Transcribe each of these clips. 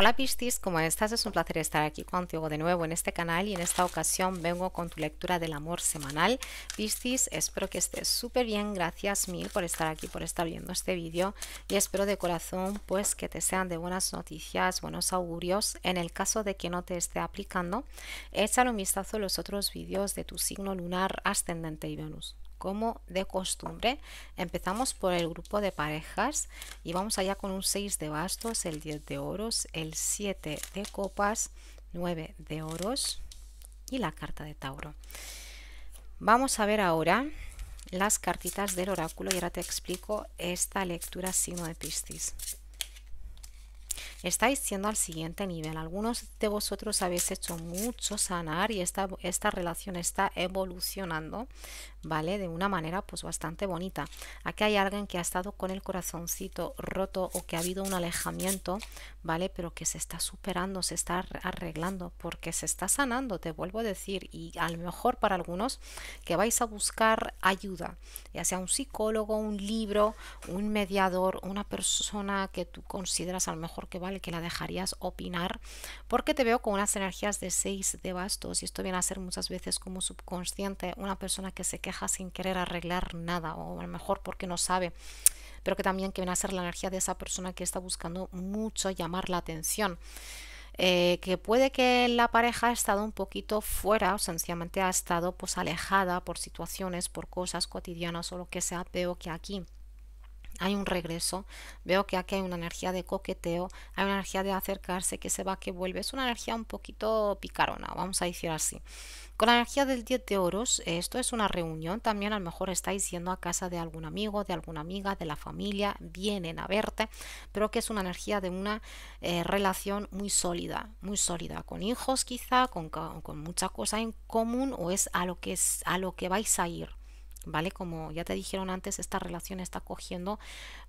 Hola Piscis, ¿cómo estás? Es un placer estar aquí contigo de nuevo en este canal y en esta ocasión vengo con tu lectura del amor semanal. Piscis, espero que estés súper bien, gracias mil por estar aquí, por estar viendo este vídeo y espero de corazón pues que te sean de buenas noticias, buenos augurios. En el caso de que no te esté aplicando, échale un vistazo a los otros vídeos de tu signo lunar ascendente y Venus como de costumbre. Empezamos por el grupo de parejas y vamos allá con un 6 de bastos, el 10 de oros, el 7 de copas, 9 de oros y la carta de Tauro. Vamos a ver ahora las cartitas del oráculo y ahora te explico esta lectura signo de Piscis. Estáis siendo al siguiente nivel. Algunos de vosotros habéis hecho mucho sanar y esta, esta relación está evolucionando, ¿vale? De una manera pues bastante bonita. Aquí hay alguien que ha estado con el corazoncito roto o que ha habido un alejamiento, ¿vale? Pero que se está superando, se está arreglando, porque se está sanando, te vuelvo a decir, y a lo mejor para algunos que vais a buscar ayuda, ya sea un psicólogo, un libro, un mediador, una persona que tú consideras a lo mejor que vale, que la dejarías opinar, porque te veo con unas energías de seis de bastos y esto viene a ser muchas veces como subconsciente, una persona que se queja sin querer arreglar nada o a lo mejor porque no sabe pero que también que viene a ser la energía de esa persona que está buscando mucho llamar la atención. Eh, que puede que la pareja ha estado un poquito fuera o sencillamente ha estado pues alejada por situaciones, por cosas cotidianas o lo que sea, veo que aquí hay un regreso, veo que aquí hay una energía de coqueteo, hay una energía de acercarse, que se va, que vuelve, es una energía un poquito picarona, vamos a decir así. Con la energía del 10 de oros, esto es una reunión, también a lo mejor estáis yendo a casa de algún amigo, de alguna amiga, de la familia, vienen a verte, pero que es una energía de una eh, relación muy sólida, muy sólida, con hijos quizá, con, con mucha cosa en común o es a lo que, es, a lo que vais a ir ¿Vale? Como ya te dijeron antes, esta relación está cogiendo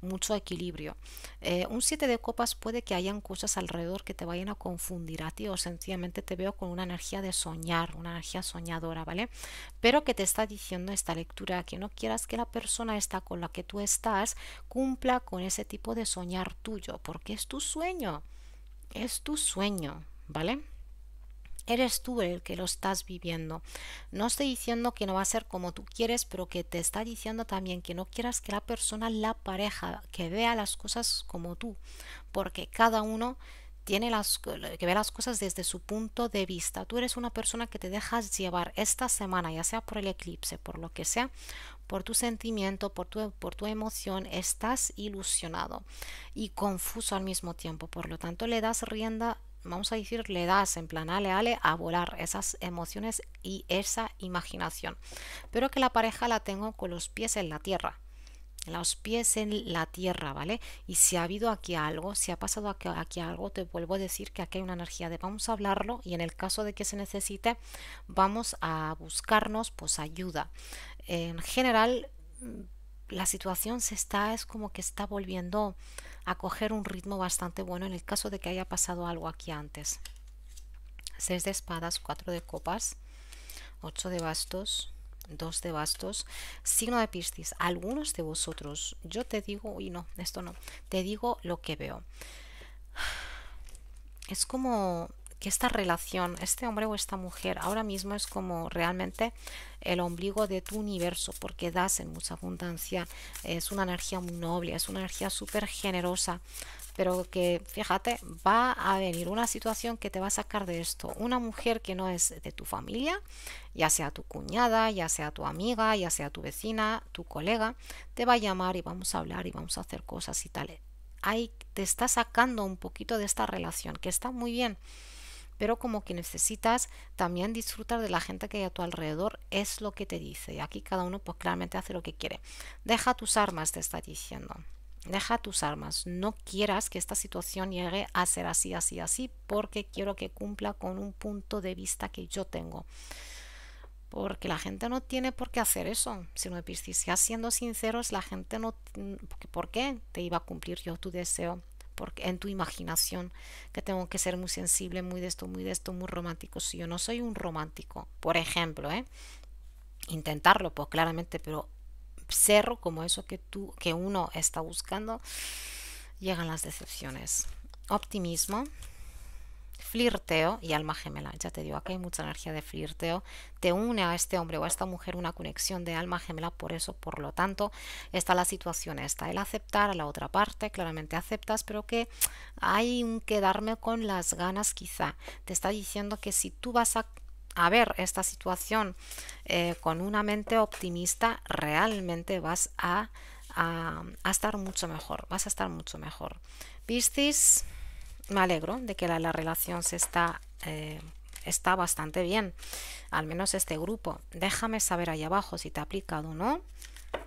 mucho equilibrio. Eh, un 7 de copas puede que hayan cosas alrededor que te vayan a confundir a ti o sencillamente te veo con una energía de soñar, una energía soñadora, ¿vale? Pero que te está diciendo esta lectura, que no quieras que la persona esta con la que tú estás cumpla con ese tipo de soñar tuyo, porque es tu sueño, es tu sueño, ¿vale? Eres tú el que lo estás viviendo. No estoy diciendo que no va a ser como tú quieres, pero que te está diciendo también que no quieras que la persona, la pareja, que vea las cosas como tú, porque cada uno tiene las que ve las cosas desde su punto de vista. Tú eres una persona que te dejas llevar esta semana, ya sea por el eclipse, por lo que sea, por tu sentimiento, por tu, por tu emoción, estás ilusionado y confuso al mismo tiempo. Por lo tanto, le das rienda vamos a decir, le das en plan ale ale a volar esas emociones y esa imaginación. Pero que la pareja la tengo con los pies en la tierra. Los pies en la tierra, ¿vale? Y si ha habido aquí algo, si ha pasado aquí, aquí algo, te vuelvo a decir que aquí hay una energía de vamos a hablarlo y en el caso de que se necesite, vamos a buscarnos pues ayuda. En general, la situación se está, es como que está volviendo a coger un ritmo bastante bueno en el caso de que haya pasado algo aquí antes. seis de espadas, cuatro de copas, ocho de bastos, dos de bastos, signo de Piscis. Algunos de vosotros, yo te digo, y no, esto no, te digo lo que veo. Es como que esta relación, este hombre o esta mujer, ahora mismo es como realmente el ombligo de tu universo, porque das en mucha abundancia, es una energía muy noble, es una energía súper generosa, pero que fíjate, va a venir una situación que te va a sacar de esto, una mujer que no es de tu familia, ya sea tu cuñada, ya sea tu amiga, ya sea tu vecina, tu colega, te va a llamar y vamos a hablar y vamos a hacer cosas y tal. Ahí te está sacando un poquito de esta relación, que está muy bien pero como que necesitas también disfrutar de la gente que hay a tu alrededor, es lo que te dice. Y aquí cada uno pues claramente hace lo que quiere. Deja tus armas, te está diciendo. Deja tus armas. No quieras que esta situación llegue a ser así, así, así, porque quiero que cumpla con un punto de vista que yo tengo. Porque la gente no tiene por qué hacer eso, si de si Ya siendo sinceros, la gente no... ¿Por qué te iba a cumplir yo tu deseo? porque en tu imaginación, que tengo que ser muy sensible, muy de esto, muy de esto, muy romántico. Si yo no soy un romántico, por ejemplo, ¿eh? intentarlo, pues claramente, pero cerro como eso que tú, que uno está buscando, llegan las decepciones. Optimismo, flirteo y alma gemela. Ya te digo, aquí hay mucha energía de flirteo. Te une a este hombre o a esta mujer una conexión de alma gemela, por eso, por lo tanto, está la situación esta. El aceptar a la otra parte, claramente aceptas, pero que hay un quedarme con las ganas quizá. Te está diciendo que si tú vas a ver esta situación eh, con una mente optimista, realmente vas a, estar mucho mejor, vas a estar mucho mejor. Piscis, me alegro de que la, relación se está, eh, está bastante bien, al menos este grupo. Déjame saber ahí abajo si te ha aplicado o no.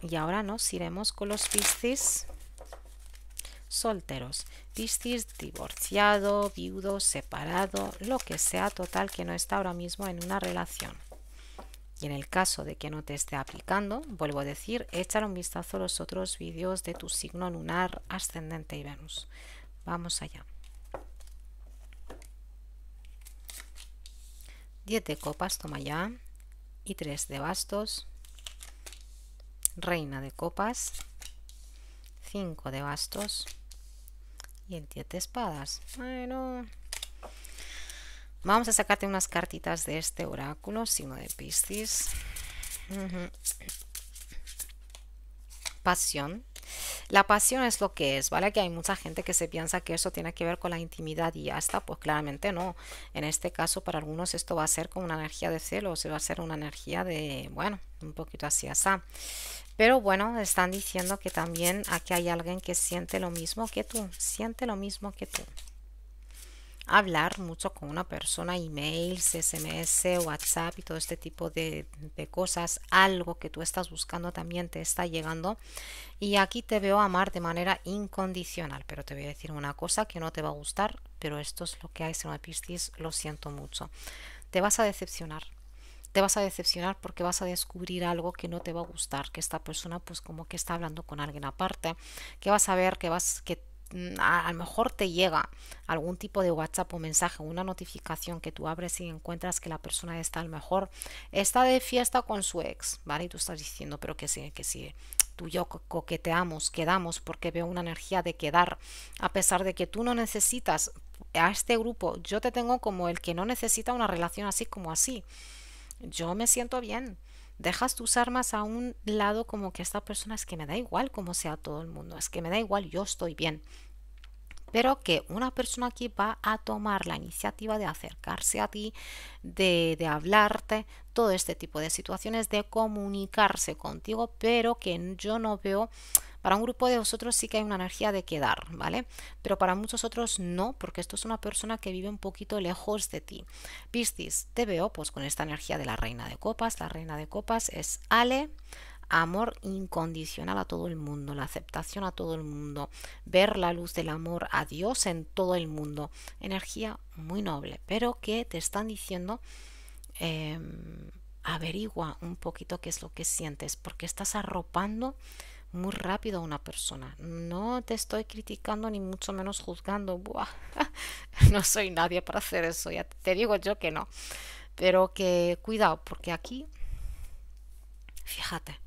Y ahora nos iremos con los Piscis solteros, Piscis divorciado, viudo, separado, lo que sea total que no está ahora mismo en una relación. Y en el caso de que no te esté aplicando, vuelvo a decir, échale un vistazo a los otros vídeos de tu signo lunar, ascendente y Venus. Vamos allá. 10 de copas, toma ya, y 3 de bastos, reina de copas, 5 de bastos y el 10 de espadas. Bueno, vamos a sacarte unas cartitas de este oráculo, signo de Piscis. Pasión, la pasión es lo que es, ¿vale? Que hay mucha gente que se piensa que eso tiene que ver con la intimidad y ya está, pues claramente no. En este caso, para algunos esto va a ser como una energía de celos, va a ser una energía de, bueno, un poquito así, así. Pero bueno, están diciendo que también aquí hay alguien que siente lo mismo que tú, siente lo mismo que tú hablar mucho con una persona, emails, SMS, WhatsApp y todo este tipo de, cosas, algo que tú estás buscando también te está llegando. Y aquí te veo amar de manera incondicional, pero te voy a decir una cosa que no te va a gustar, pero esto es lo que hay, en Piscis, lo siento mucho. Te vas a decepcionar. Te vas a decepcionar porque vas a descubrir algo que no te va a gustar, que esta persona pues como que está hablando con alguien aparte, que vas a ver que vas que a, lo mejor te llega algún tipo de WhatsApp o mensaje, una notificación que tú abres y encuentras que la persona está a lo mejor está de fiesta con su ex, ¿vale? Y tú estás diciendo, pero que sí, que Tú y yo coqueteamos, quedamos, porque veo una energía de quedar, a pesar de que tú no necesitas a este grupo, yo te tengo como el que no necesita una relación así como así. Yo me siento bien, dejas tus armas a un lado como que esta persona es que me da igual como sea todo el mundo, es que me da igual, yo estoy bien. Pero que una persona aquí va a tomar la iniciativa de acercarse a ti, de, de hablarte, todo este tipo de situaciones, de comunicarse contigo, pero que yo no veo para un grupo de vosotros sí que hay una energía de quedar, ¿vale? Pero para muchos otros no, porque esto es una persona que vive un poquito lejos de ti. Piscis, te veo pues con esta energía de la reina de copas. La reina de copas es Ale amor incondicional a todo el mundo, la aceptación a todo el mundo, ver la luz del amor a Dios en todo el mundo. Energía muy noble, pero que te están diciendo, em, averigua un poquito qué es lo que sientes, porque estás arropando muy rápido una persona. No te estoy criticando ni mucho menos juzgando. no soy nadie para hacer eso, ya te digo yo que no. Pero que cuidado, porque aquí, fíjate,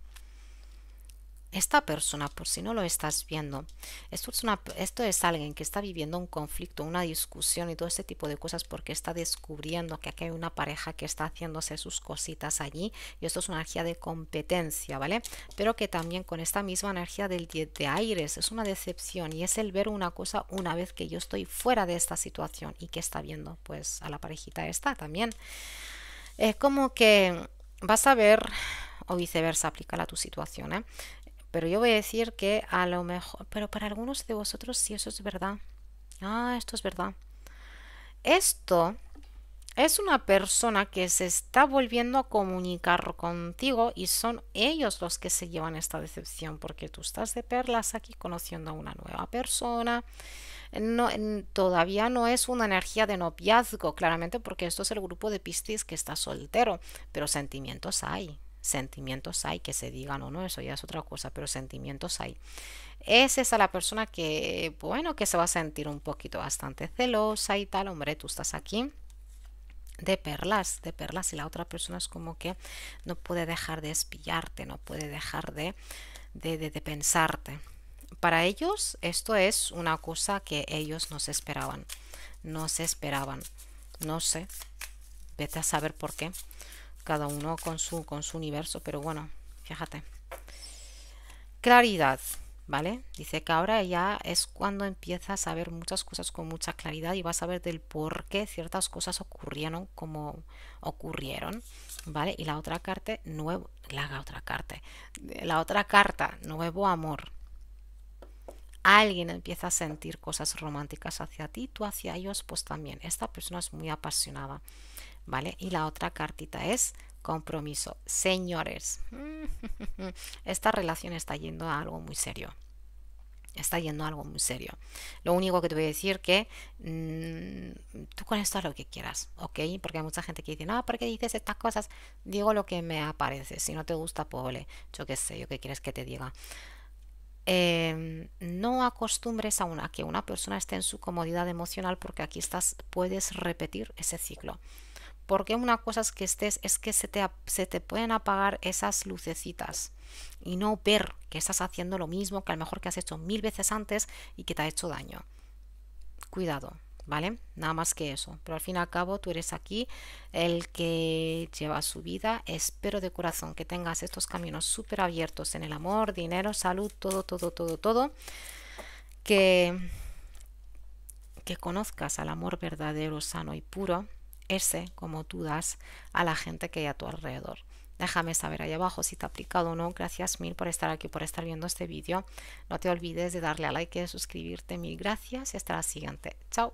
esta persona, por si no lo estás viendo, esto es, alguien que está viviendo un conflicto, una discusión y todo ese tipo de cosas porque está descubriendo que aquí hay una pareja que está haciéndose sus cositas allí y esto es una energía de competencia, ¿vale? Pero que también con esta misma energía del 10 de aires es una decepción y es el ver una cosa una vez que yo estoy fuera de esta situación y que está viendo pues a la parejita esta también. Es como que vas a ver o viceversa, aplicar a tu situación. ¿eh? Pero yo voy a decir que a lo mejor, pero para algunos de vosotros sí eso es verdad. Ah, esto es verdad. Esto es una persona que se está volviendo a comunicar contigo y son ellos los que se llevan esta decepción porque tú estás de perlas aquí conociendo a una nueva persona. No, todavía no es una energía de noviazgo, claramente porque esto es el grupo de pistis que está soltero, pero sentimientos hay sentimientos hay, que se digan o no, eso ya es otra cosa, pero sentimientos hay. Es esa la persona que, bueno, que se va a sentir un poquito bastante celosa y tal, hombre, tú estás aquí de perlas, de perlas y la otra persona es como que no puede dejar de espillarte no puede dejar de, de, de pensarte. Para ellos esto es una cosa que ellos no se esperaban, no se esperaban, no sé, vete a saber por qué cada uno con su, con su universo, pero bueno, fíjate. Claridad, ¿vale? Dice que ahora ya es cuando empiezas a ver muchas cosas con mucha claridad y vas a ver del por qué ciertas cosas ocurrieron como ocurrieron, ¿vale? Y la otra carta, nuevo, la otra carta, la otra carta, nuevo amor. Alguien empieza a sentir cosas románticas hacia ti, tú hacia ellos, pues también. Esta persona es muy apasionada ¿vale? Y la otra cartita es compromiso. Señores, esta relación está yendo a algo muy serio. Está yendo a algo muy serio. Lo único que te voy a decir que mm, tú con esto haz lo que quieras, ¿ok? Porque hay mucha gente que dice, no, ¿por qué dices estas cosas? Digo lo que me aparece. Si no te gusta, pobre, yo qué sé, yo qué quieres que te diga. Em, no acostumbres a, una, a que una persona esté en su comodidad emocional porque aquí estás, puedes repetir ese ciclo. Porque una cosa es que estés, es que se te, se te pueden apagar esas lucecitas y no ver que estás haciendo lo mismo que a lo mejor que has hecho mil veces antes y que te ha hecho daño. Cuidado, ¿vale? Nada más que eso. Pero al fin y al cabo tú eres aquí el que lleva su vida. Espero de corazón que tengas estos caminos súper abiertos en el amor, dinero, salud, todo, todo, todo, todo. Que, que conozcas al amor verdadero, sano y puro ese como tú das a la gente que hay a tu alrededor. Déjame saber ahí abajo si te ha aplicado o no. Gracias mil por estar aquí, por estar viendo este vídeo. No te olvides de darle a like y de suscribirte. Mil gracias y hasta la siguiente. Chao.